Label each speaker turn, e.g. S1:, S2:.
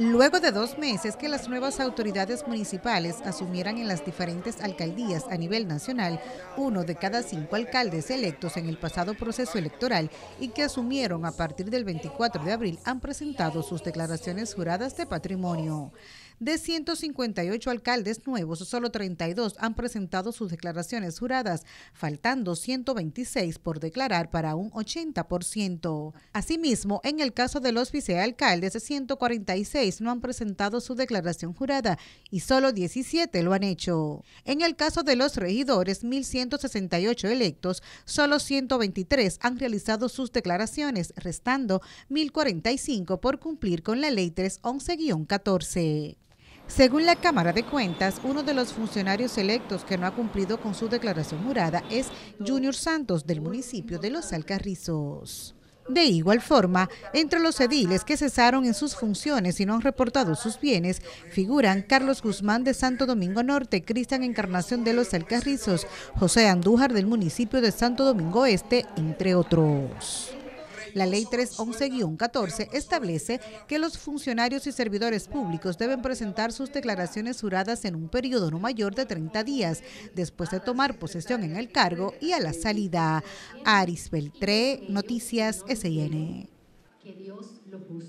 S1: Luego de dos meses que las nuevas autoridades municipales asumieran en las diferentes alcaldías a nivel nacional, uno de cada cinco alcaldes electos en el pasado proceso electoral y que asumieron a partir del 24 de abril han presentado sus declaraciones juradas de patrimonio. De 158 alcaldes nuevos, solo 32 han presentado sus declaraciones juradas, faltando 126 por declarar para un 80%. Asimismo, en el caso de los vicealcaldes, 146 no han presentado su declaración jurada y solo 17 lo han hecho. En el caso de los regidores, 1.168 electos, solo 123 han realizado sus declaraciones, restando 1.045 por cumplir con la ley 311-14. Según la Cámara de Cuentas, uno de los funcionarios electos que no ha cumplido con su declaración jurada es Junior Santos del municipio de Los Alcarrizos. De igual forma, entre los ediles que cesaron en sus funciones y no han reportado sus bienes, figuran Carlos Guzmán de Santo Domingo Norte, Cristian Encarnación de los Alcarrizos, José Andújar del municipio de Santo Domingo Este, entre otros. La ley 311-14 establece que los funcionarios y servidores públicos deben presentar sus declaraciones juradas en un periodo no mayor de 30 días después de tomar posesión en el cargo y a la salida. Aris Beltré, Noticias SIN.